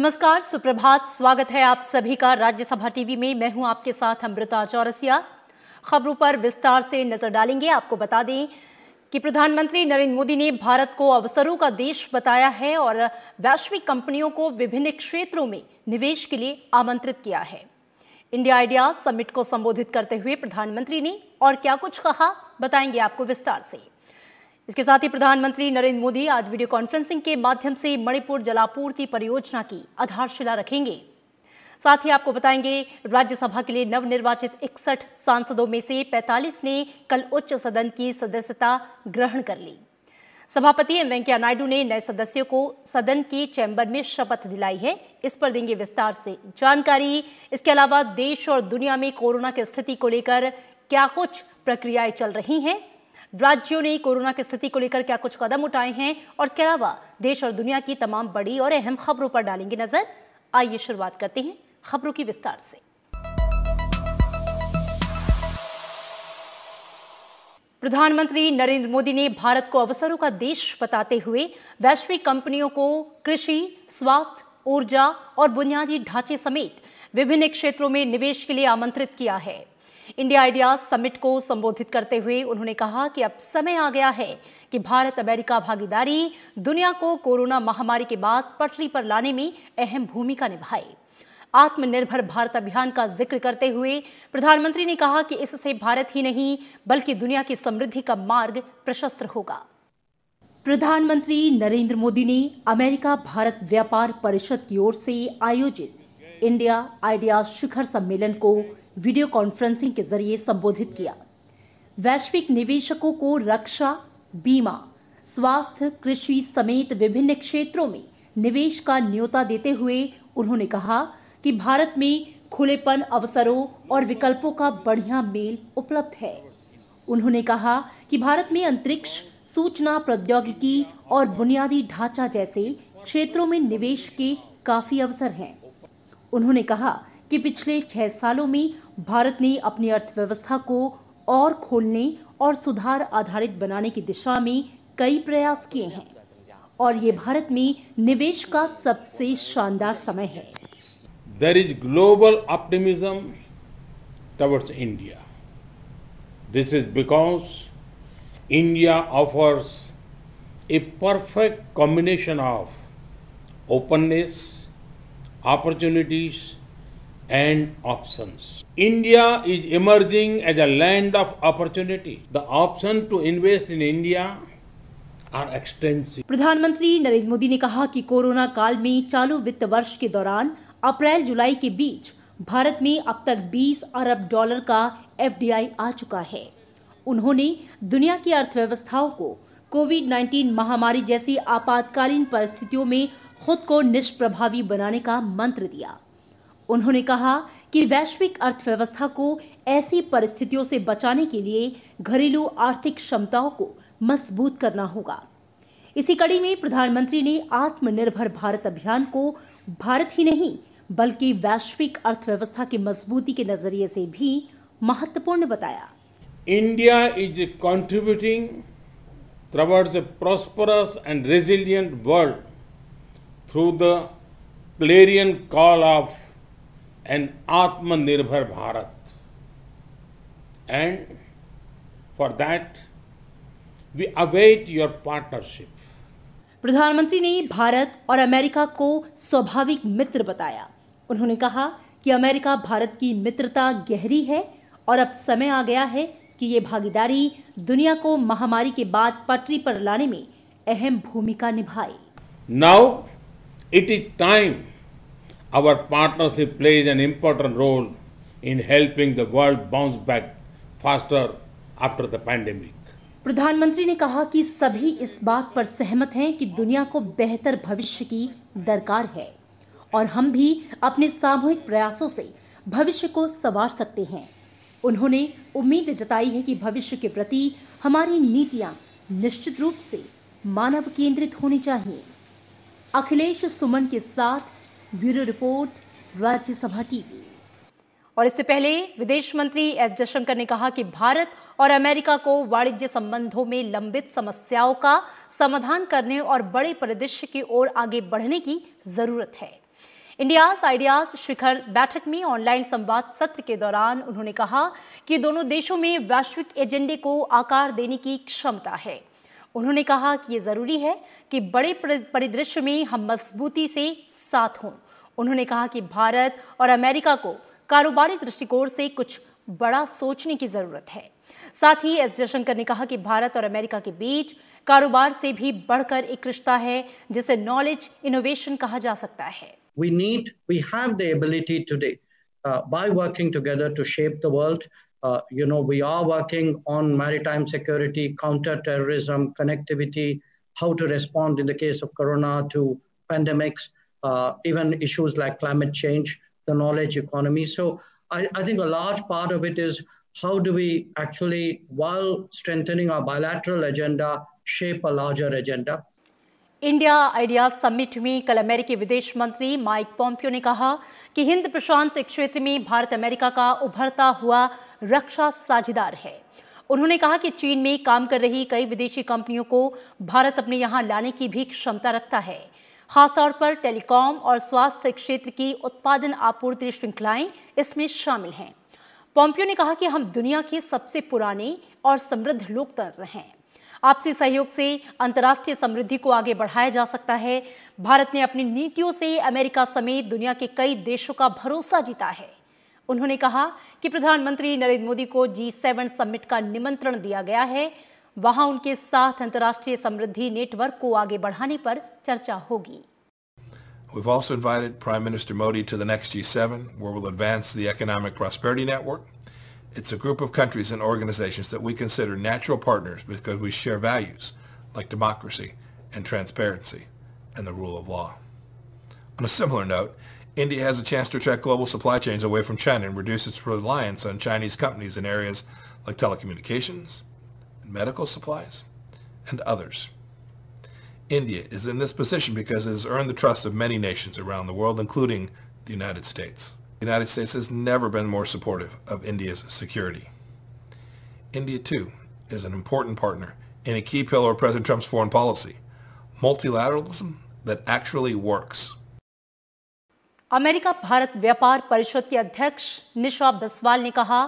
नमस्कार सुप्रभात स्वागत है आप सभी का राज्यसभा टीवी में मैं हूं आपके साथ अमृता चौरसिया खबरों पर विस्तार से नजर डालेंगे आपको बता दें कि प्रधानमंत्री नरेंद्र मोदी ने भारत को अवसरों का देश बताया है और वैश्विक कंपनियों को विभिन्न क्षेत्रों में निवेश के लिए आमंत्रित किया है इंडिया आइडिया समिट को संबोधित करते हुए प्रधानमंत्री ने और क्या कुछ कहा बताएंगे आपको विस्तार से इसके साथ ही प्रधानमंत्री नरेंद्र मोदी आज वीडियो कॉन्फ्रेंसिंग के माध्यम से मणिपुर जलापूर्ति परियोजना की आधारशिला रखेंगे साथ ही आपको बताएंगे राज्यसभा के लिए नवनिर्वाचित इकसठ सांसदों में से 45 ने कल उच्च सदन की सदस्यता ग्रहण कर ली सभापति एम वेंकैया नायडू ने नए सदस्यों को सदन के चैंबर में शपथ दिलाई है इस पर देंगे विस्तार से जानकारी इसके अलावा देश और दुनिया में कोरोना की स्थिति को लेकर क्या कुछ प्रक्रियाएं चल रही हैं राज्यों ने कोरोना की स्थिति को लेकर क्या कुछ कदम उठाए हैं और इसके अलावा देश और दुनिया की तमाम बड़ी और अहम खबरों पर डालेंगे नजर आइए शुरुआत करते हैं खबरों की विस्तार से प्रधानमंत्री नरेंद्र मोदी ने भारत को अवसरों का देश बताते हुए वैश्विक कंपनियों को कृषि स्वास्थ्य ऊर्जा और बुनियादी ढांचे समेत विभिन्न क्षेत्रों में निवेश के लिए आमंत्रित किया है इंडिया आइडिया समिट को संबोधित करते हुए उन्होंने कहा कि अब समय आ गया है कि भारत अमेरिका भागीदारी दुनिया को कोरोना महामारी के बाद पटरी पर लाने में अहम भूमिका निभाए आत्मनिर्भर भारत अभियान का जिक्र करते हुए प्रधानमंत्री ने कहा कि इससे भारत ही नहीं बल्कि दुनिया की समृद्धि का मार्ग प्रशस्त होगा प्रधानमंत्री नरेंद्र मोदी ने अमेरिका भारत व्यापार परिषद की ओर से आयोजित इंडिया आइडिया शिखर सम्मेलन को वीडियो कॉन्फ्रेंसिंग के जरिए संबोधित किया वैश्विक निवेशकों को रक्षा बीमा स्वास्थ्य कृषि समेत विभिन्न क्षेत्रों में निवेश का न्योता देते हुए उन्होंने कहा कि भारत में खुलेपन अवसरों और विकल्पों का बढ़िया मेल उपलब्ध है उन्होंने कहा कि भारत में अंतरिक्ष सूचना प्रौद्योगिकी और बुनियादी ढांचा जैसे क्षेत्रों में निवेश के काफी अवसर हैं उन्होंने कहा कि पिछले छह सालों में भारत ने अपनी अर्थव्यवस्था को और खोलने और सुधार आधारित बनाने की दिशा में कई प्रयास किए हैं और ये भारत में निवेश का सबसे शानदार समय है there is global optimism towards India this is because India offers a perfect combination of openness opportunities and options. India is emerging as a land of opportunity. The option to invest in India प्रधानमंत्री नरेंद्र मोदी ने कहा कि corona काल में चालू वित्त वर्ष के दौरान अप्रैल जुलाई के बीच भारत में अब तक 20 अरब डॉलर का एफ आ चुका है उन्होंने दुनिया की अर्थव्यवस्थाओं को कोविड 19 महामारी जैसी आपातकालीन परिस्थितियों में खुद को निष्प्रभावी बनाने का मंत्र दिया उन्होंने कहा कि वैश्विक अर्थव्यवस्था को ऐसी परिस्थितियों से बचाने के लिए घरेलू आर्थिक क्षमताओं को मजबूत करना होगा इसी कड़ी में प्रधानमंत्री ने आत्मनिर्भर भारत अभियान को भारत ही नहीं बल्कि वैश्विक अर्थव्यवस्था की मजबूती के नजरिए से भी महत्वपूर्ण बताया India is contributing towards a prosperous and resilient world through the clarion call of an Atmanirbhar Bharat and for that we await your partnership प्रधानमंत्री ने भारत और अमेरिका को स्वाभाविक मित्र बताया उन्होंने कहा कि अमेरिका भारत की मित्रता गहरी है और अब समय आ गया है कि ये भागीदारी दुनिया को महामारी के बाद पटरी पर लाने में अहम भूमिका निभाए now it is time our partnership plays an important role in helping the world bounce back faster after the pandemic. प्रधानमंत्री ने कहा कि सभी इस बात पर सहमत हैं कि दुनिया को बेहतर भविष्य की दरकार है और हम भी अपने सामूहिक प्रयासों से भविष्य को सवार सकते हैं उन्होंने उम्मीद जताई है कि भविष्य के प्रति हमारी नीतियां निश्चित रूप से मानव केंद्रित होनी चाहिए अखिलेश सुमन के साथ ब्यूरो रिपोर्ट राज्यसभा टीवी और इससे पहले विदेश मंत्री एस जयशंकर ने कहा कि भारत और अमेरिका को वाणिज्य संबंधों में लंबित समस्याओं का समाधान करने और बड़े परिदृश्य की ओर आगे बढ़ने की जरूरत है इंडियाज आइडियाज शिखर बैठक में ऑनलाइन संवाद सत्र के दौरान उन्होंने कहा कि दोनों देशों में वैश्विक एजेंडे को आकार देने की क्षमता है उन्होंने कहा कि ये ज़रूरी है कि बड़े परिदृश्य में हम मजबूती से साथ हों उन्होंने कहा कि भारत और अमेरिका को कारोबारी दृष्टिकोण से कुछ बड़ा सोचने की ज़रूरत है साथ ही एस जयशंकर ने कहा कि भारत और अमेरिका के बीच कारोबार से भी बढ़कर एक रिश्ता है जिसे नॉलेज इनोवेशन कहा जा सकता है we need we have the ability today uh, by working together to shape the world Uh, you know, we are working on maritime security, counterterrorism, connectivity, how to respond in the case of corona to pandemics, uh, even issues like climate change, the knowledge economy. So I, I think a large part of it is how do we actually, while strengthening our bilateral agenda, shape a larger agenda. India idea summit में कल अमेरिकी विदेश मंत्री Mike Pompeo ने कहा कि हिंद प्रशांत क्षेत्र में भारत अमेरिका का उभरता हुआ रक्षा साझेदार है उन्होंने कहा कि चीन में काम कर रही कई विदेशी कंपनियों को भारत अपने यहाँ लाने की भी क्षमता रखता है खासतौर पर टेलीकॉम और स्वास्थ्य क्षेत्र की उत्पादन आपूर्ति श्रृंखलाएं इसमें शामिल हैं पॉम्पियो ने कहा कि हम दुनिया के सबसे पुराने और समृद्ध लोकतंत्र हैं आपसी सहयोग से अंतर्राष्ट्रीय समृद्धि को आगे बढ़ाया जा सकता है भारत ने अपनी नीतियों से अमेरिका समेत दुनिया के कई देशों का भरोसा जीता है उन्होंने कहा कि प्रधानमंत्री नरेंद्र मोदी को जी सेवन समिट का निमंत्रण दिया गया है वहां उनके साथ अंतर्राष्ट्रीय समृद्धि नेटवर्क को आगे बढ़ाने पर चर्चा होगी We've also invited Prime Minister Modi to the next G7, where we'll advance the Economic Prosperity Network. It's a group of countries and organizations that we consider natural partners because we share values like democracy and transparency and the rule of law. On a similar note, India has a chance to attract global supply chains away from China and reduce its reliance on Chinese companies in areas like telecommunications, medical supplies, and others. India is in this position because it has earned the trust of many nations around the world, including the United States. The United States has never been more supportive of India's security. India, too, is an important partner and a key pillar of President Trump's foreign policy, multilateralism that actually works. America Bharat व्यापार परिषद के अध्यक्ष निशा बसवाल ने कहा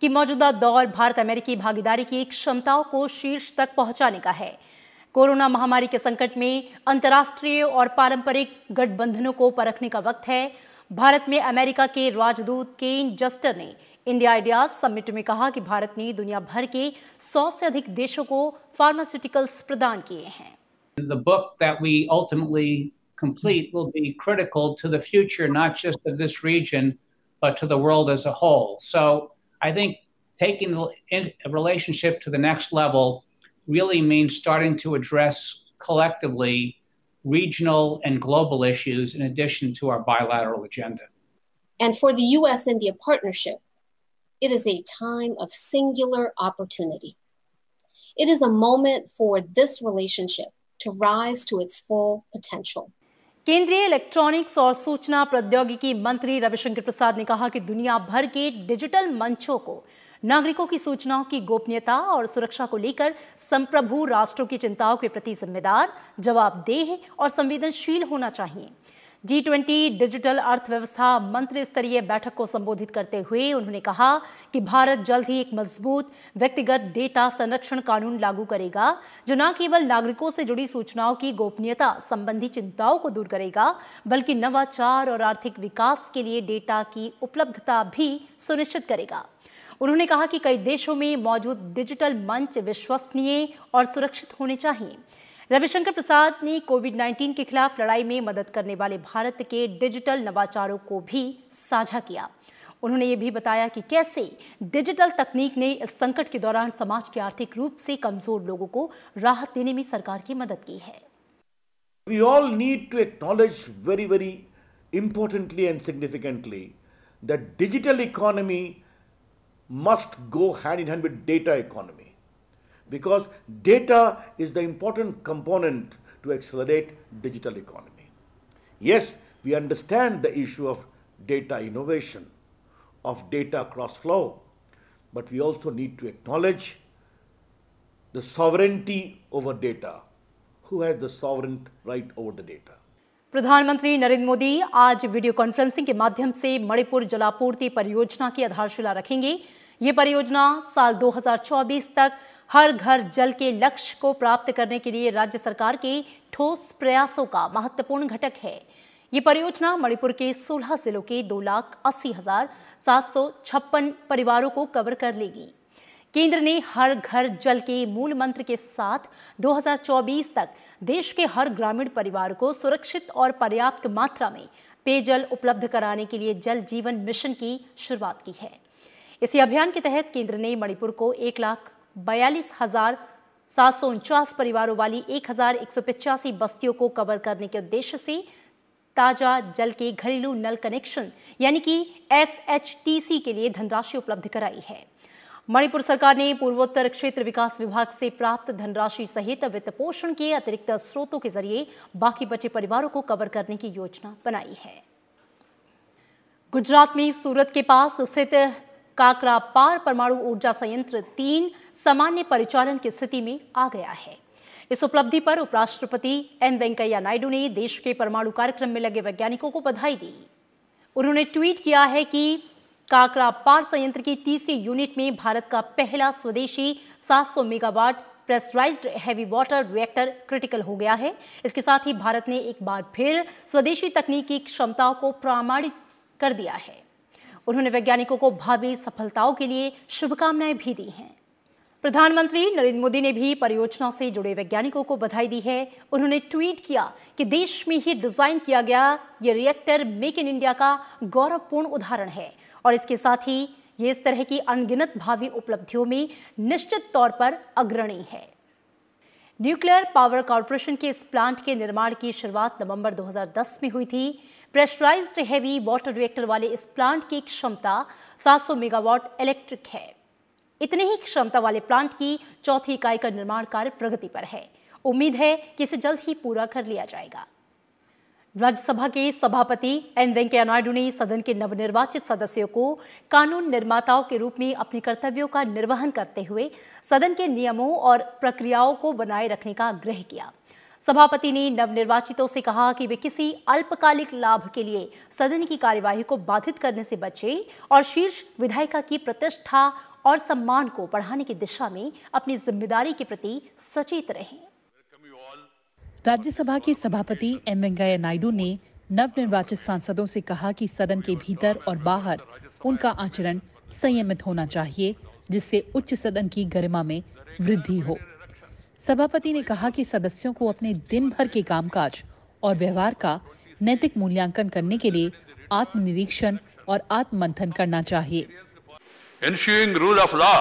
कि मौजूदा दौर भारत अमेरिकी भागीदारी की क्षमताओं को शीर्ष तक पहुंचाने का है कोरोना महामारी के संकट में अंतर्राष्ट्रीय और पारंपरिक गठबंधनों को परखने का वक्त है भारत में अमेरिका के राजदूत केन जस्टर ने इंडिया आइडियाज समिट में कहा कि भारत ने दुनिया भर के 100 से अधिक देशों को फार्मास्यूटिकल्स प्रदान किए हैं The book that we ultimately complete will be critical to the future, not just of this region, but to the world as a whole. So I think taking the relationship to the next level really means starting to address collectively regional and global issues in addition to our bilateral agenda. And for the US India partnership, it is a time of singular opportunity. It is a moment for this relationship to rise to its full potential. केंद्रीय electronics और सूचना प्रौद्योगिकी मंत्री रविशंकर प्रसाद ने कहा कि दुनिया भर के डिजिटल मंचों को नागरिकों की सूचनाओं की गोपनीयता और सुरक्षा को लेकर संप्रभु राष्ट्रों की चिंताओं के प्रति जिम्मेदार जवाबदेह और संवेदनशील होना चाहिए जी ट्वेंटी डिजिटल अर्थव्यवस्था मंत्री स्तरीय बैठक को संबोधित करते हुए उन्होंने कहा कि भारत जल्द ही एक मजबूत व्यक्तिगत डेटा संरक्षण कानून लागू करेगा जो न केवल नागरिकों से जुड़ी सूचनाओं की गोपनीयता संबंधी चिंताओं को दूर करेगा बल्कि नवाचार और आर्थिक विकास के लिए डेटा की उपलब्धता भी सुनिश्चित करेगा उन्होंने कहा कि कई देशों में मौजूद डिजिटल मंच विश्वसनीय और सुरक्षित होने चाहिए रविशंकर प्रसाद ने कोविड 19 के खिलाफ लड़ाई में मदद करने वाले भारत के डिजिटल नवाचारों को भी साझा किया उन्होंने ये भी बताया कि कैसे डिजिटल तकनीक ने इस संकट के दौरान समाज के आर्थिक रूप से कमजोर लोगों को राहत देने में सरकार की मदद की है We all need to acknowledge very, very importantly and significantly that digital economy must go hand in hand with data economy. because data is the important component to accelerate digital economy. Yes, we understand the issue of data innovation, of data cross-flow, but we also need to acknowledge the sovereignty over data. Who has the sovereign right over the data? प्रधानमंत्री नरेंद्र मोदी आज video conferencing के माध्यम से मणिपुर जलापूर्ति परियोजना की आधारशिला रखेंगे ये परियोजना साल 2024 तक हर घर जल के लक्ष्य को प्राप्त करने के लिए राज्य सरकार के ठोस प्रयासों का महत्वपूर्ण घटक है ये परियोजना मणिपुर के 16 जिलों के दो लाख अस्सी हजार सात सौ छप्पन परिवारों को कवर कर लेगी केंद्र ने हर घर जल के मूल मंत्र के साथ 2024 तक देश के हर ग्रामीण परिवार को सुरक्षित और पर्याप्त मात्रा में पेयजल उपलब्ध कराने के लिए जल जीवन मिशन की शुरुआत की है इसी अभियान के तहत केंद्र ने मणिपुर को एक लाख बयालीस हज़ार सात सौ उनचास परिवारों वाली एक हज़ार एक सौ पिचासी बस्तियों को कवर करने के उद्देश्य से ताज़ा जल के घरेलू नल कनेक्शन यानी कि एफ के लिए धनराशि उपलब्ध कराई है मणिपुर सरकार ने पूर्वोत्तर क्षेत्र विकास विभाग से प्राप्त धनराशि सहित वित्त पोषण के अतिरिक्त स्रोतों के जरिए बाकी बचे परिवारों को कवर करने की योजना बनाई है गुजरात में सूरत के पास स्थित काकरा पार परमाणु ऊर्जा संयंत्र तीन सामान्य परिचालन की स्थिति में आ गया है इस उपलब्धि पर उपराष्ट्रपति एम वेंकैया नायडू ने देश के परमाणु कार्यक्रम में लगे वैज्ञानिकों को बधाई दी उन्होंने ट्वीट किया है कि काकरा पार संयंत्र की तीसरी यूनिट में भारत का पहला स्वदेशी 700 megawatt pressurised heavy water reactor critical हो गया है इसके साथ ही भारत ने एक बार फिर स्वदेशी तकनीकी क्षमताओं को प्रमाणित कर दिया है उन्होंने वैज्ञानिकों को भावी सफलताओं के लिए शुभकामनाएं भी दी हैं प्रधानमंत्री नरेंद्र मोदी ने भी परियोजना से जुड़े वैज्ञानिकों को बधाई दी है उन्होंने ट्वीट किया कि देश में ही डिजाइन किया गया ये रिएक्टर मेक इन इंडिया का गौरवपूर्ण उदाहरण है और इसके साथ ही ये इस तरह की अनगिनत भावी उपलब्धियों में निश्चित तौर पर अग्रणी है न्यूक्लियर पावर कॉरपोरेशन के इस प्लांट के निर्माण की शुरुआत नवंबर 2010 में हुई थी प्रेशराइज्ड हैवी वाटर रिएक्टर वाले इस प्लांट की क्षमता 700 मेगावाट इलेक्ट्रिक है इतने ही क्षमता वाले प्लांट की चौथी इकाई का निर्माण कार्य प्रगति पर है उम्मीद है कि इसे जल्द ही पूरा कर लिया जाएगा राज्यसभा के सभापति एम वेंकैया नायडू ने सदन के नवनिर्वाचित सदस्यों को कानून निर्माताओं के रूप में अपने कर्तव्यों का निर्वहन करते हुए सदन के नियमों और प्रक्रियाओं को बनाए रखने का आग्रह किया सभापति ने नवनिर्वाचितों से कहा कि वे किसी अल्पकालिक लाभ के लिए सदन की कार्यवाही को बाधित करने से बचे और शीर्ष विधायिका की प्रतिष्ठा और सम्मान को बढ़ाने की दिशा में अपनी जिम्मेदारी के प्रति सचेत रहें राज्यसभा के सभापति एम वेंकैया नायडू ने नव निर्वाचित सांसदों से कहा कि सदन के भीतर और बाहर उनका आचरण संयमित होना चाहिए जिससे उच्च सदन की गरिमा में वृद्धि हो सभापति ने कहा कि सदस्यों को अपने दिन भर के कामकाज और व्यवहार का नैतिक मूल्यांकन करने के लिए आत्मनिरीक्षण और आत्म मंथन करना चाहिए ensuing rule of law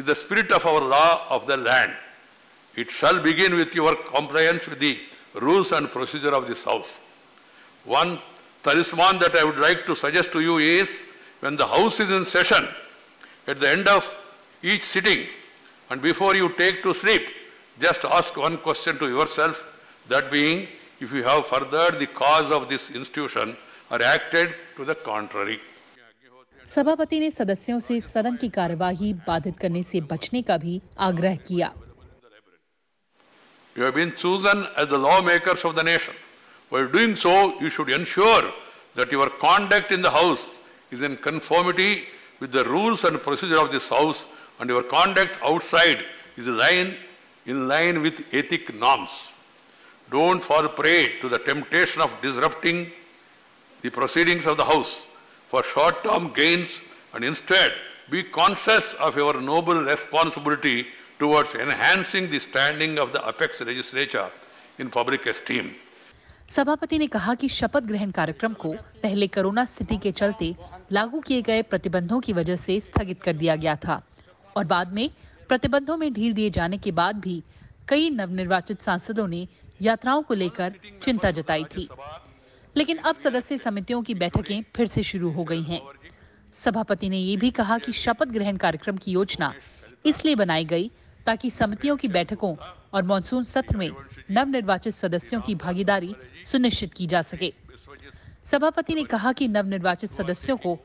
is the spirit of our law of the land. It shall begin with your compliance with the rules and procedure of this house. One talisman that I would like to suggest to you is when the house is in session, at the end of each sitting and before you take to sleep, Just ask one question to yourself, that being, if you have furthered the cause of this institution or acted to the contrary. सभापति ने सदस्यों से सदन की कार्यवाही बाधित करने से बचने का भी आग्रह किया You have been chosen as the lawmakers of the nation. While doing so, you should ensure that your conduct in the House is in conformity with the rules and procedure of this House and your conduct outside is in line in line with ethic norms. Don't fall prey to the temptation of disrupting the proceedings of the House for short-term gains and instead be conscious of your noble responsibility towards enhancing the standing of the apex legislature in public esteem. सभापति ने कहा कि शपथ ग्रहण कार्यक्रम को पहले corona स्थिति के चलते लागू किए गए प्रतिबंधों की वजह से स्थगित कर दिया गया था और बाद में प्रतिबंधों में ढील दिए जाने के बाद भी कई नवनिर्वाचित सांसदों ने यात्राओं को लेकर चिंता जताई थी लेकिन अब सदस्य समितियों की बैठकें फिर से शुरू हो गई हैं सभापति ने ये भी कहा कि शपथ ग्रहण कार्यक्रम की योजना इसलिए बनाई गई ताकि समितियों की बैठकों और मानसून सत्र में नव निर्वाचित सदस्यों की भागीदारी सुनिश्चित की जा सके सभापति ने कहा कि निर्वाचित सदस्यों को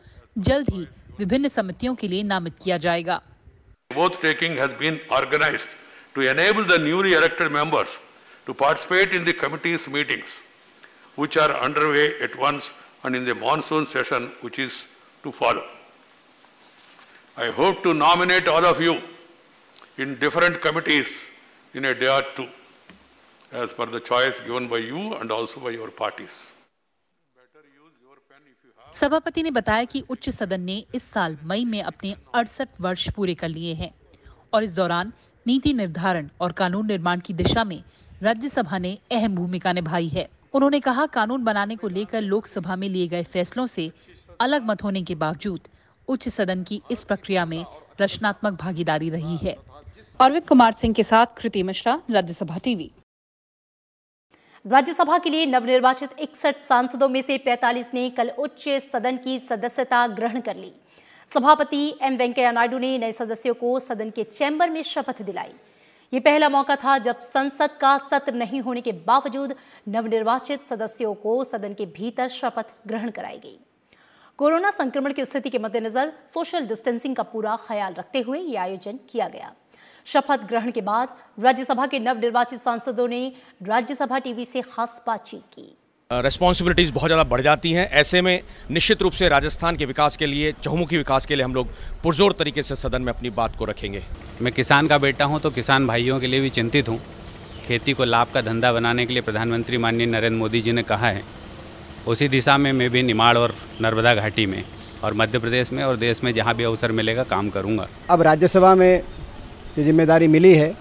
जल्द ही विभिन्न समितियों के लिए नामित किया जाएगा Vote taking has been organized to enable the newly elected members to participate in the committee's meetings, which are underway at once and in the monsoon session, which is to follow. I hope to nominate all of you in different committees in a day or two, as per the choice given by you and also by your parties. सभापति ने बताया कि उच्च सदन ने इस साल मई में अपने अड़सठ वर्ष पूरे कर लिए हैं और इस दौरान नीति निर्धारण और कानून निर्माण की दिशा में राज्यसभा ने अहम भूमिका निभाई है उन्होंने कहा कानून बनाने को लेकर लोकसभा में लिए गए फैसलों से अलग मत होने के बावजूद उच्च सदन की इस प्रक्रिया में रचनात्मक भागीदारी रही है अरविंद कुमार सिंह के साथ कृति मिश्रा राज्यसभा टीवी राज्यसभा के लिए नवनिर्वाचित इकसठ सांसदों में से 45 ने कल उच्च सदन की सदस्यता ग्रहण कर ली सभापति एम वेंकैया नायडू ने नए सदस्यों को सदन के चैम्बर में शपथ दिलाई ये पहला मौका था जब संसद का सत्र नहीं होने के बावजूद नवनिर्वाचित सदस्यों को सदन के भीतर शपथ ग्रहण कराई गई कोरोना संक्रमण की स्थिति के मद्देनजर सोशल डिस्टेंसिंग का पूरा ख्याल रखते हुए ये आयोजन किया गया शपथ ग्रहण के बाद राज्यसभा के नवनिर्वाचित सांसदों ने राज्यसभा टीवी से खास बातचीत की रेस्पॉन्सिबिलिटीज़ बहुत ज़्यादा बढ़ जाती हैं ऐसे में निश्चित रूप से राजस्थान के विकास के लिए चहुमुखी विकास के लिए हम लोग पुरजोर तरीके से सदन में अपनी बात को रखेंगे मैं किसान का बेटा हूं तो किसान भाइयों के लिए भी चिंतित हूं खेती को लाभ का धंधा बनाने के लिए प्रधानमंत्री माननीय नरेंद्र मोदी जी ने कहा है उसी दिशा में मैं भी निमाड़ और नर्मदा घाटी में और मध्य प्रदेश में और देश में जहाँ भी अवसर मिलेगा काम करूँगा अब राज्यसभा में ये जिम्मेदारी मिली है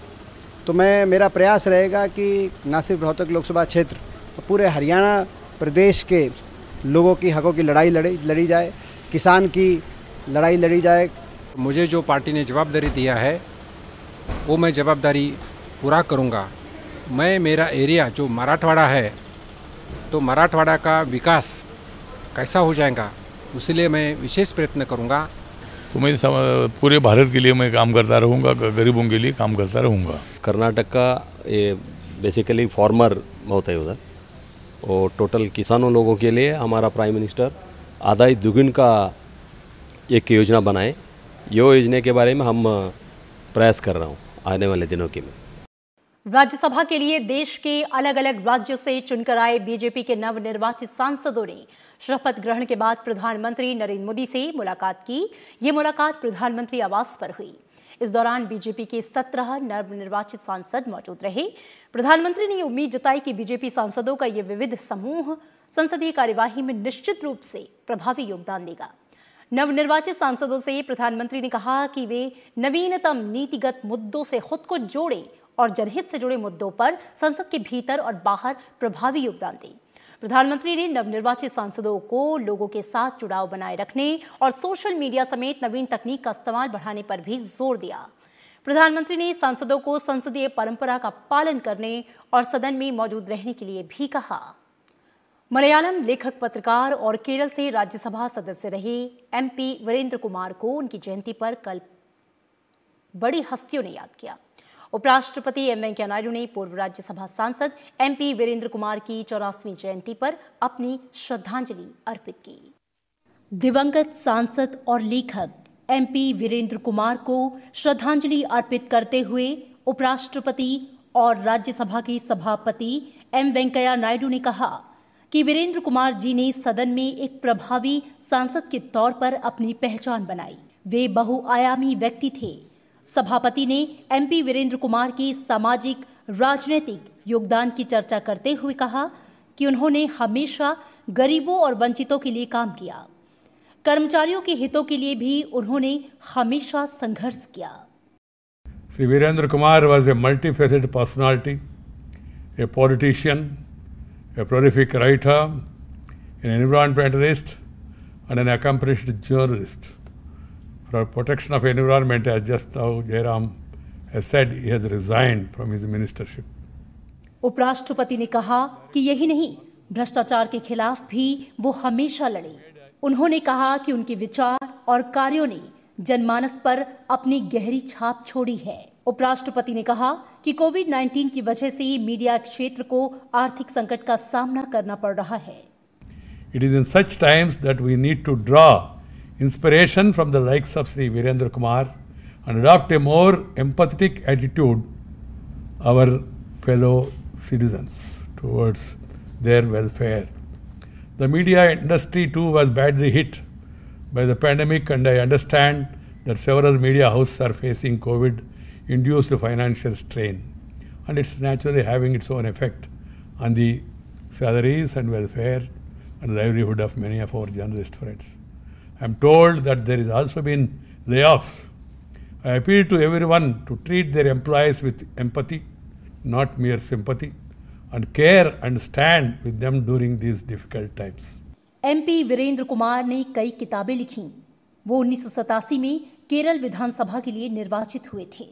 तो मैं मेरा प्रयास रहेगा कि न सिर्फ रोहतक लोकसभा क्षेत्र पूरे हरियाणा प्रदेश के लोगों की हकों की लड़ाई लड़ी लड़ी जाए किसान की लड़ाई लड़ी जाए मुझे जो पार्टी ने जवाबदारी दिया है वो मैं जवाबदारी पूरा करूँगा मैं मेरा एरिया जो मराठवाड़ा है तो मराठवाड़ा का विकास कैसा हो जाएगा उसलिए मैं विशेष प्रयत्न करूँगा तो मैं पूरे भारत के लिए मैं काम करता रहूँगा गरीबों के लिए काम करता रहूँगा कर्नाटक का ये बेसिकली फार्मर बहुत है उधर और टोटल किसानों लोगों के लिए हमारा प्राइम मिनिस्टर आदाय दुगुन का एक योजना बनाए यो योजना के बारे में हम प्रयास कर रहा हूँ आने वाले दिनों के में राज्यसभा के लिए देश के अलग अलग राज्यों से चुनकर आए बीजेपी के नव निर्वाचित सांसदों ने शपथ ग्रहण के बाद प्रधानमंत्री नरेंद्र मोदी से मुलाकात की ये मुलाकात प्रधानमंत्री आवास पर हुई इस दौरान बीजेपी के सत्रह नवनिर्वाचित सांसद मौजूद रहे प्रधानमंत्री ने उम्मीद जताई कि बीजेपी सांसदों का ये विविध समूह संसदीय कार्यवाही में निश्चित रूप से प्रभावी योगदान देगा नवनिर्वाचित सांसदों से प्रधानमंत्री ने कहा कि वे नवीनतम नीतिगत मुद्दों से खुद को जोड़े और जनहित से जुड़े मुद्दों पर संसद के भीतर और बाहर प्रभावी योगदान दें प्रधानमंत्री ने नवनिर्वाचित सांसदों को लोगों के साथ जुड़ाव बनाए रखने और सोशल मीडिया समेत नवीन तकनीक का इस्तेमाल बढ़ाने पर भी जोर दिया प्रधानमंत्री ने सांसदों को संसदीय परंपरा का पालन करने और सदन में मौजूद रहने के लिए भी कहा मलयालम लेखक पत्रकार और केरल से राज्यसभा सदस्य रहे एमपी वीरेंद्र कुमार को उनकी जयंती पर कल बड़ी हस्तियों ने याद किया उपराष्ट्रपति एम वेंकैया नायडू ने पूर्व राज्यसभा सांसद एमपी वीरेंद्र कुमार की चौरासवीं जयंती पर अपनी श्रद्धांजलि अर्पित की दिवंगत सांसद और लेखक एमपी वीरेंद्र कुमार को श्रद्धांजलि अर्पित करते हुए उपराष्ट्रपति और राज्यसभा के सभापति एम वेंकैया नायडू ने कहा कि वीरेंद्र कुमार जी ने सदन में एक प्रभावी सांसद के तौर पर अपनी पहचान बनाई वे बहुआयामी व्यक्ति थे सभापति ने एमपी वीरेंद्र कुमार की सामाजिक राजनीतिक योगदान की चर्चा करते हुए कहा कि उन्होंने हमेशा गरीबों और वंचितों के लिए काम किया कर्मचारियों के हितों के लिए भी उन्होंने हमेशा संघर्ष किया Shri Virendra Kumar was a multi faceted personality a politician, a prolific writer, an environmentalist, and an accomplished journalist for protection of environment, as just now Jairam has said, he has resigned from his ministership. उपराष्ट्रपति ने कहा कि यही नहीं भ्रष्टाचार के खिलाफ भी वो हमेशा लड़े उन्होंने कहा कि उनके विचार और कार्यों ने जनमानस पर अपनी गहरी छाप छोड़ी है उपराष्ट्रपति ने कहा कि कोविड 19 की वजह से ही मीडिया क्षेत्र को आर्थिक संकट का सामना करना पड़ रहा है it is in such times that we need to draw inspiration from the likes of Sri Virendra Kumar and adopt a more empathetic attitude our fellow citizens towards their welfare. The media industry too was badly hit by the pandemic and I understand that several media houses are facing COVID induced financial strain and it's naturally having its own effect on the salaries and welfare and livelihood of many of our journalist friends. I'm told that there has also been layoffs. I appeal to everyone to treat their employees with empathy, not mere sympathy, and care and stand with them during these difficult times. MP MP Kumar ne kai kitabe likhi. Wo वो mein Kerala Vidhan Sabha ke liye nirvachit हुए the.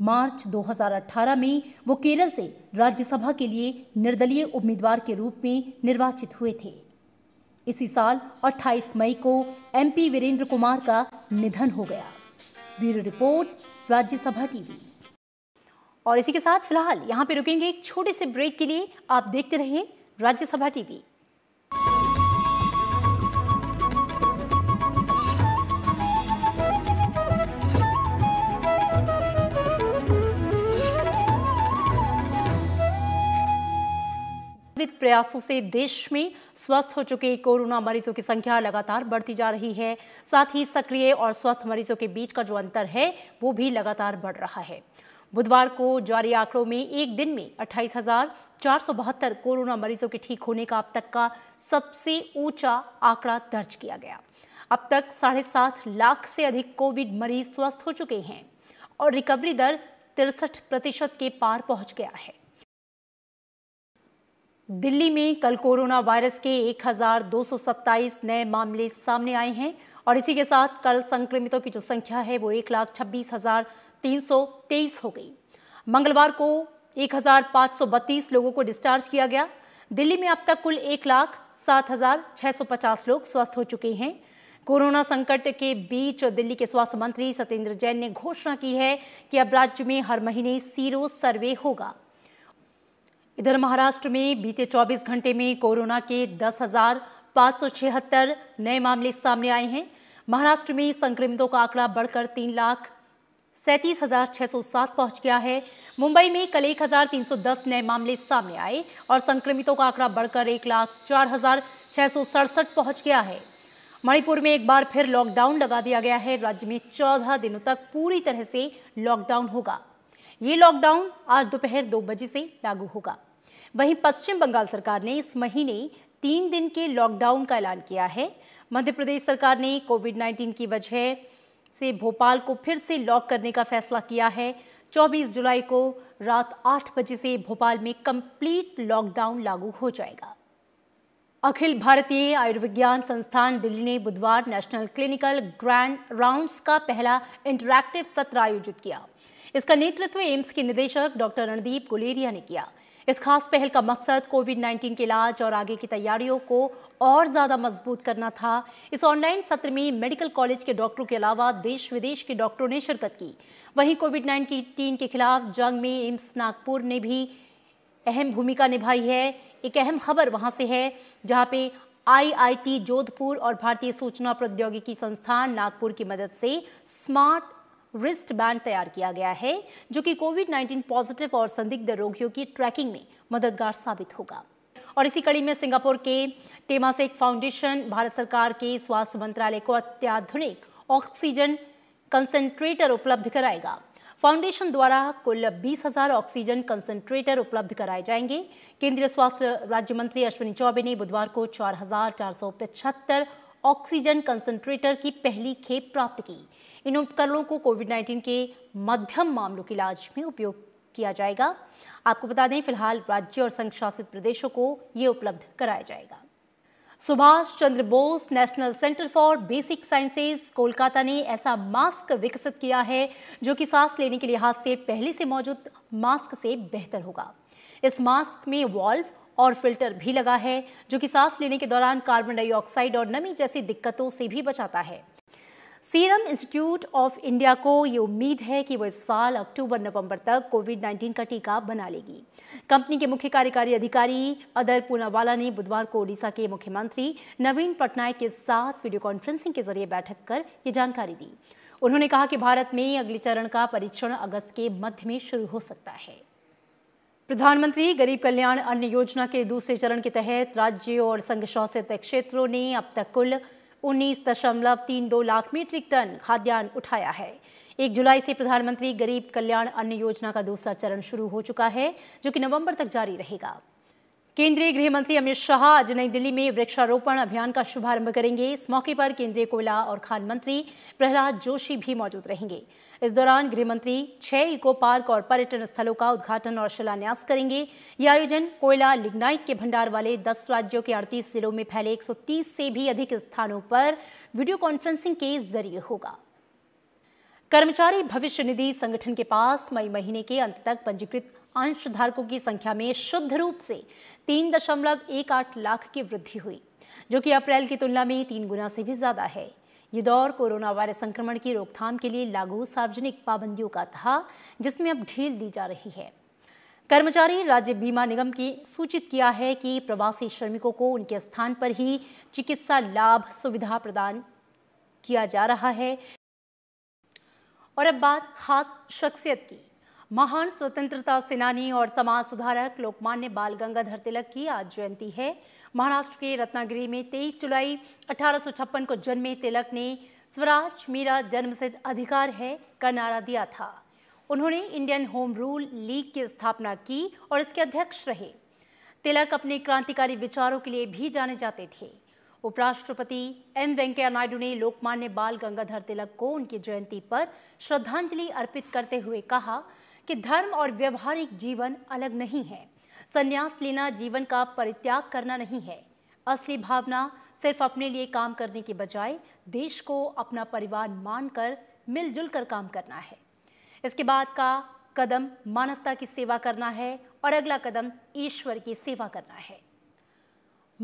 March 2018 में वो केरल से राज्यसभा के लिए निर्दलीय उम्मीदवार के रूप में निर्वाचित हुए थे इसी साल 28 मई को एमपी वीरेंद्र कुमार का निधन हो गया ब्यूरो रिपोर्ट राज्यसभा टीवी और इसी के साथ फिलहाल यहाँ पे रुकेंगे एक छोटे से ब्रेक के लिए आप देखते रहिए राज्यसभा टीवी प्रयासों से देश में स्वस्थ हो चुके कोरोना मरीजों की संख्या लगातार बढ़ती जा रही है साथ ही सक्रिय और स्वस्थ मरीजों के बीच का जो अंतर है वो भी लगातार बढ़ रहा है बुधवार को जारी आंकड़ों में एक दिन में अट्ठाईस कोरोना मरीजों के ठीक होने का अब तक का सबसे ऊंचा आंकड़ा दर्ज किया गया अब तक साढ़े सात लाख से अधिक कोविड मरीज स्वस्थ हो चुके हैं और रिकवरी दर तिरसठ प्रतिशत के पार पहुंच गया है दिल्ली में कल कोरोना वायरस के 1,227 नए मामले सामने आए हैं और इसी के साथ कल संक्रमितों की जो संख्या है वो एक लाख छब्बीस हजार तीन सौ तेईस हो गई मंगलवार को एक हज़ार पाँच सौ बत्तीस लोगों को डिस्चार्ज किया गया दिल्ली में अब तक कुल एक लाख सात हजार छः सौ पचास लोग स्वस्थ हो चुके हैं कोरोना संकट के बीच दिल्ली के स्वास्थ्य मंत्री सत्येंद्र जैन ने घोषणा की है कि अब राज्य में हर महीने सीरो सर्वे होगा इधर महाराष्ट्र में बीते 24 घंटे में कोरोना के दस नए मामले सामने आए हैं महाराष्ट्र में संक्रमितों का आंकड़ा बढ़कर तीन लाख सैंतीस हजार छः सौ सात पहुंच गया है मुंबई में कल एक हजार तीन सौ दस नए मामले सामने आए और संक्रमितों का आंकड़ा बढ़कर एक लाख चार हजार छः सौ सड़सठ पहुंच गया है मणिपुर में एक बार फिर लॉकडाउन लगा दिया गया है राज्य में चौदह दिनों तक पूरी तरह से लॉकडाउन होगा ये लॉकडाउन आज दोपहर दो बजे से लागू होगा वहीं पश्चिम बंगाल सरकार ने इस महीने तीन दिन के लॉकडाउन का ऐलान किया है मध्य प्रदेश सरकार ने कोविड 19 की वजह से भोपाल को फिर से लॉक करने का फैसला किया है 24 जुलाई को रात 8 बजे से भोपाल में कंप्लीट लॉकडाउन लागू हो जाएगा अखिल भारतीय आयुर्विज्ञान संस्थान दिल्ली ने बुधवार नेशनल क्लिनिकल ग्रैंड राउंड्स का पहला इंटरैक्टिव सत्र आयोजित किया इसका नेतृत्व एम्स के निदेशक डॉक्टर रणदीप गुलेरिया ने किया इस खास पहल का मकसद कोविड 19 के इलाज और आगे की तैयारियों को और ज़्यादा मजबूत करना था इस ऑनलाइन सत्र में मेडिकल कॉलेज के डॉक्टरों के अलावा देश विदेश के डॉक्टरों ने शिरकत की वहीं कोविड नाइन्टीन के खिलाफ जंग में एम्स नागपुर ने भी अहम भूमिका निभाई है एक अहम खबर वहां से है जहाँ पे आईआईटी जोधपुर और भारतीय सूचना प्रौद्योगिकी संस्थान नागपुर की मदद से स्मार्ट रिस्ट बैंड तैयार किया गया है जो कि कोविड 19 पॉजिटिव और संदिग्ध रोगियों की ट्रैकिंग में मददगार साबित होगा और इसी कड़ी में सिंगापुर के टेमा से एक फाउंडेशन भारत सरकार के स्वास्थ्य मंत्रालय को अत्याधुनिक ऑक्सीजन कंसेंट्रेटर उपलब्ध कराएगा फाउंडेशन द्वारा कुल बीस हजार ऑक्सीजन कंसेंट्रेटर उपलब्ध कराए जाएंगे केंद्रीय स्वास्थ्य राज्य मंत्री अश्विनी चौबे ने बुधवार को चार हजार चार सौ पचहत्तर ऑक्सीजन कंसंट्रेटर की पहली खेप प्राप्त की इन उपकरणों को कोविड 19 के मध्यम मामलों के इलाज में उपयोग किया जाएगा आपको बता दें फिलहाल राज्य और संघ शासित प्रदेशों को ये उपलब्ध कराया जाएगा Subhash Chandra Bose National Centre for Basic Sciences Kolkata ने ऐसा मास्क विकसित किया है जो कि सांस लेने के लिहाज से पहले से मौजूद मास्क से बेहतर होगा इस मास्क में वॉल्व और फिल्टर भी लगा है जो कि सांस लेने के दौरान कार्बन डाइऑक्साइड और नमी जैसी दिक्कतों से भी बचाता है सीरम इंस्टीट्यूट ऑफ इंडिया को ये उम्मीद है कि वह इस साल अक्टूबर नवंबर तक कोविड 19 का टीका बना लेगी कंपनी के मुख्य कार्यकारी अधिकारी अदर पूनावाला ने बुधवार को ओडिशा के मुख्यमंत्री नवीन पटनायक के साथ वीडियो कॉन्फ्रेंसिंग के जरिए बैठक कर ये जानकारी दी उन्होंने कहा कि भारत में अगले चरण का परीक्षण अगस्त के मध्य में शुरू हो सकता है प्रधानमंत्री गरीब कल्याण अन्न योजना के दूसरे चरण के तहत राज्यों और संघ शासित क्षेत्रों ने अब तक कुल उन्नीस दशमलव तीन दो लाख मीट्रिक टन खाद्यान्न उठाया है एक जुलाई से प्रधानमंत्री गरीब कल्याण अन्न योजना का दूसरा चरण शुरू हो चुका है जो कि नवंबर तक जारी रहेगा केंद्रीय गृह मंत्री अमित शाह आज नई दिल्ली में वृक्षारोपण अभियान का शुभारंभ करेंगे इस मौके पर केंद्रीय कोयला और खान मंत्री प्रहलाद जोशी भी मौजूद रहेंगे इस दौरान गृह मंत्री छह इको पार्क और पर्यटन स्थलों का उद्घाटन और शिलान्यास करेंगे यह आयोजन कोयला लिग्नाइट के भंडार वाले दस राज्यों के अड़तीस जिलों में फैले एक से भी अधिक स्थानों पर वीडियो कॉन्फ्रेंसिंग के जरिए होगा कर्मचारी भविष्य निधि संगठन के पास मई महीने के अंत तक पंजीकृत अंशधारकों की संख्या में शुद्ध रूप से तीन दशमलव एक आठ लाख की वृद्धि हुई जो कि अप्रैल की तुलना में तीन गुना से भी ज़्यादा है ये दौर कोरोना वायरस संक्रमण की रोकथाम के लिए लागू सार्वजनिक पाबंदियों का था जिसमें अब ढील दी जा रही है कर्मचारी राज्य बीमा निगम की सूचित किया है कि प्रवासी श्रमिकों को उनके स्थान पर ही चिकित्सा लाभ सुविधा प्रदान किया जा रहा है और अब बात खास शख्सियत की महान स्वतंत्रता सेनानी और समाज सुधारक लोकमान्य बाल गंगाधर तिलक की आज जयंती है महाराष्ट्र के रत्नागिरी में 23 जुलाई अठारह को जन्मे तिलक ने स्वराज मेरा जन्मसिद्ध अधिकार है का नारा दिया था उन्होंने इंडियन होम रूल लीग की स्थापना की और इसके अध्यक्ष रहे तिलक अपने क्रांतिकारी विचारों के लिए भी जाने जाते थे उपराष्ट्रपति एम वेंकैया नायडू ने लोकमान्य बाल गंगाधर तिलक को उनकी जयंती पर श्रद्धांजलि अर्पित करते हुए कहा कि धर्म और व्यवहारिक जीवन अलग नहीं है संन्यास लेना जीवन का परित्याग करना नहीं है असली भावना सिर्फ अपने लिए काम करने के बजाय देश को अपना परिवार मानकर मिलजुल कर काम करना है इसके बाद का कदम मानवता की सेवा करना है और अगला कदम ईश्वर की सेवा करना है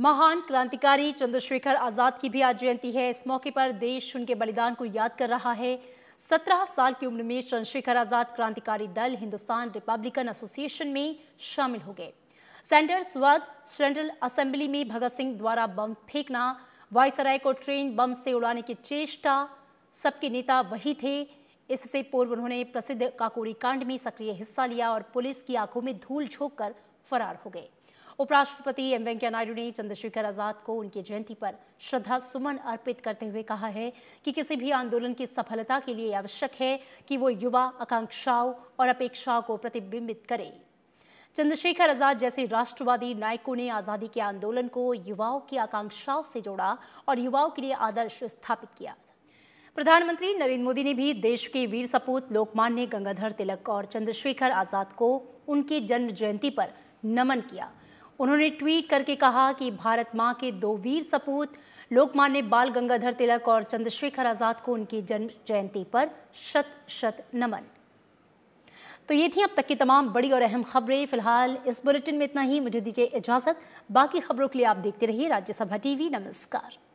महान क्रांतिकारी चंद्रशेखर आज़ाद की भी आज जयंती है इस मौके पर देश उनके बलिदान को याद कर रहा है सत्रह साल की उम्र में चंद्रशेखर आजाद क्रांतिकारी दल हिंदुस्तान रिपब्लिकन एसोसिएशन में शामिल हो गए सैंडर्स वध सेंट्रल असेंबली में भगत सिंह द्वारा बम फेंकना वायसराय को ट्रेन बम से उड़ाने की चेष्टा सबके नेता वही थे इससे पूर्व उन्होंने प्रसिद्ध काकोरी कांड में सक्रिय हिस्सा लिया और पुलिस की आंखों में धूल झोंक कर फरार हो गए उपराष्ट्रपति एम वेंकैया नायडू ने चंद्रशेखर आज़ाद को उनकी जयंती पर श्रद्धा सुमन अर्पित करते हुए कहा है कि किसी भी आंदोलन की सफलता के लिए आवश्यक है कि वो युवा आकांक्षाओं और अपेक्षाओं को प्रतिबिंबित करे चंद्रशेखर आज़ाद जैसे राष्ट्रवादी नायकों ने आज़ादी के आंदोलन को युवाओं की आकांक्षाओं से जोड़ा और युवाओं के लिए आदर्श स्थापित किया प्रधानमंत्री नरेंद्र मोदी ने भी देश के वीर सपूत लोकमान्य गंगाधर तिलक और चंद्रशेखर आज़ाद को उनकी जन्म जयंती पर नमन किया उन्होंने ट्वीट करके कहा कि भारत माँ के दो वीर सपूत लोकमान्य बाल गंगाधर तिलक और चंद्रशेखर आज़ाद को उनकी जन्म जयंती पर शत शत नमन तो ये थी अब तक की तमाम बड़ी और अहम खबरें फिलहाल इस बुलेटिन में इतना ही मुझे दीजिए इजाज़त बाकी खबरों के लिए आप देखते रहिए राज्यसभा टीवी नमस्कार